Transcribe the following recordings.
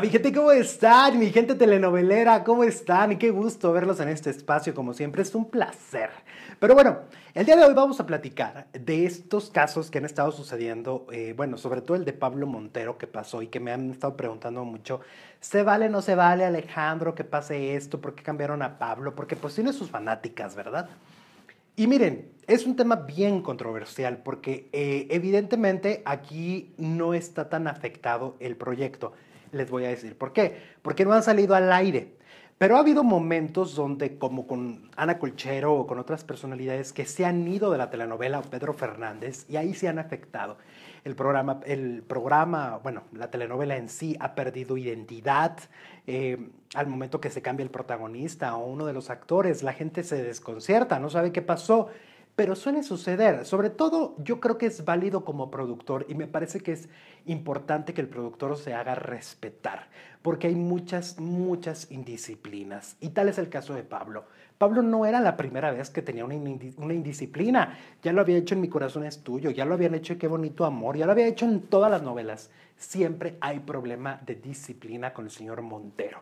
Mi gente, ¿cómo están? Mi gente telenovelera, ¿cómo están? y Qué gusto verlos en este espacio, como siempre, es un placer. Pero bueno, el día de hoy vamos a platicar de estos casos que han estado sucediendo, eh, bueno, sobre todo el de Pablo Montero que pasó y que me han estado preguntando mucho, ¿se vale o no se vale Alejandro que pase esto? ¿Por qué cambiaron a Pablo? Porque pues tiene sus fanáticas, ¿verdad? Y miren, es un tema bien controversial porque eh, evidentemente aquí no está tan afectado el proyecto. Les voy a decir por qué. Porque no han salido al aire. Pero ha habido momentos donde, como con Ana Colchero o con otras personalidades que se han ido de la telenovela o Pedro Fernández y ahí se han afectado. El programa, el programa bueno, la telenovela en sí ha perdido identidad. Eh, al momento que se cambia el protagonista o uno de los actores, la gente se desconcierta, no sabe qué pasó pero suele suceder. Sobre todo yo creo que es válido como productor y me parece que es importante que el productor se haga respetar, porque hay muchas, muchas indisciplinas. Y tal es el caso de Pablo. Pablo no era la primera vez que tenía una, indisciplina. Ya lo había hecho en Mi corazón es tuyo, ya lo habían hecho en Qué bonito amor, ya lo había hecho en todas las novelas. Siempre hay problema de disciplina con el señor Montero.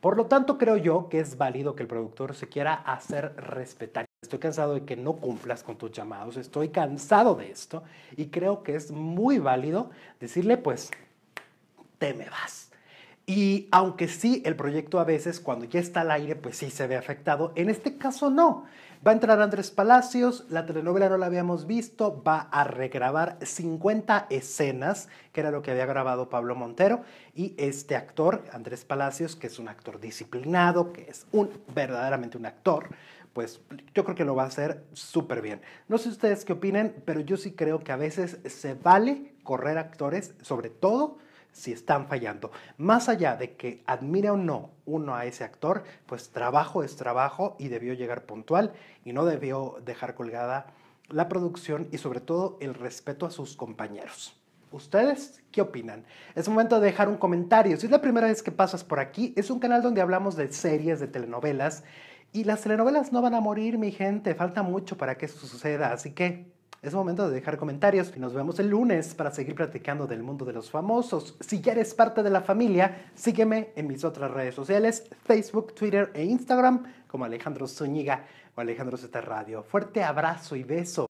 Por lo tanto, creo yo que es válido que el productor se quiera hacer respetar. Estoy cansado de que no cumplas con tus llamados, estoy cansado de esto y creo que es muy válido decirle, pues, te me vas. Y aunque sí, el proyecto a veces cuando ya está al aire, pues sí se ve afectado, en este caso no. Va a entrar Andrés Palacios, la telenovela no la habíamos visto, va a regrabar 50 escenas, que era lo que había grabado Pablo Montero, y este actor, Andrés Palacios, que es un actor disciplinado, que es un, verdaderamente un actor, pues yo creo que lo va a hacer súper bien. No sé ustedes qué opinan, pero yo sí creo que a veces se vale correr actores, sobre todo si están fallando. Más allá de que admire o no uno a ese actor, pues trabajo es trabajo y debió llegar puntual y no debió dejar colgada la producción y sobre todo el respeto a sus compañeros. ¿Ustedes qué opinan? Es momento de dejar un comentario. Si es la primera vez que pasas por aquí, es un canal donde hablamos de series, de telenovelas. Y las telenovelas no van a morir, mi gente. Falta mucho para que eso suceda. Así que es momento de dejar comentarios y nos vemos el lunes para seguir platicando del mundo de los famosos. Si ya eres parte de la familia, sígueme en mis otras redes sociales, Facebook, Twitter e Instagram como Alejandro Zúñiga o Alejandro Z Radio. Fuerte abrazo y beso.